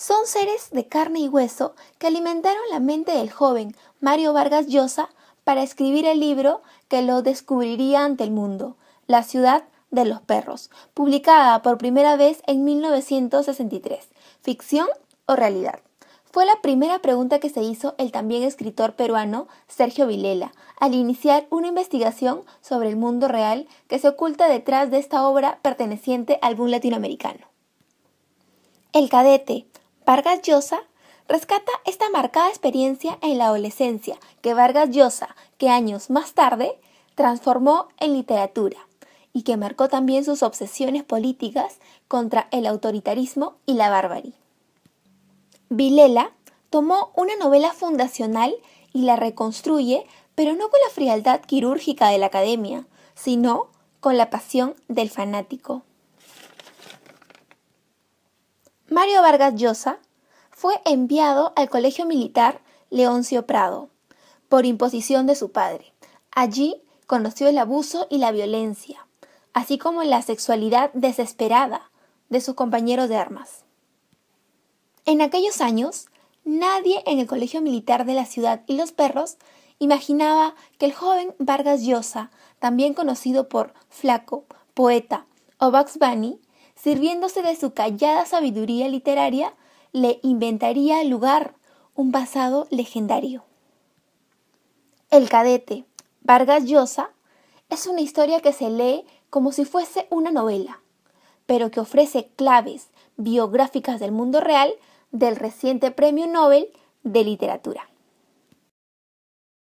Son seres de carne y hueso que alimentaron la mente del joven Mario Vargas Llosa para escribir el libro que lo descubriría ante el mundo, La ciudad de los perros, publicada por primera vez en 1963. ¿Ficción o realidad? Fue la primera pregunta que se hizo el también escritor peruano Sergio Vilela al iniciar una investigación sobre el mundo real que se oculta detrás de esta obra perteneciente al algún latinoamericano. El cadete, Vargas Llosa rescata esta marcada experiencia en la adolescencia que Vargas Llosa, que años más tarde transformó en literatura y que marcó también sus obsesiones políticas contra el autoritarismo y la barbarie. Vilela tomó una novela fundacional y la reconstruye, pero no con la frialdad quirúrgica de la academia, sino con la pasión del fanático. Mario Vargas Llosa fue enviado al Colegio Militar Leoncio Prado por imposición de su padre. Allí conoció el abuso y la violencia, así como la sexualidad desesperada de sus compañeros de armas. En aquellos años, nadie en el Colegio Militar de la Ciudad y los Perros imaginaba que el joven Vargas Llosa, también conocido por Flaco, Poeta o Bugs Bunny, sirviéndose de su callada sabiduría literaria, le inventaría al lugar un pasado legendario. El cadete, Vargas Llosa, es una historia que se lee como si fuese una novela, pero que ofrece claves biográficas del mundo real del reciente Premio Nobel de Literatura.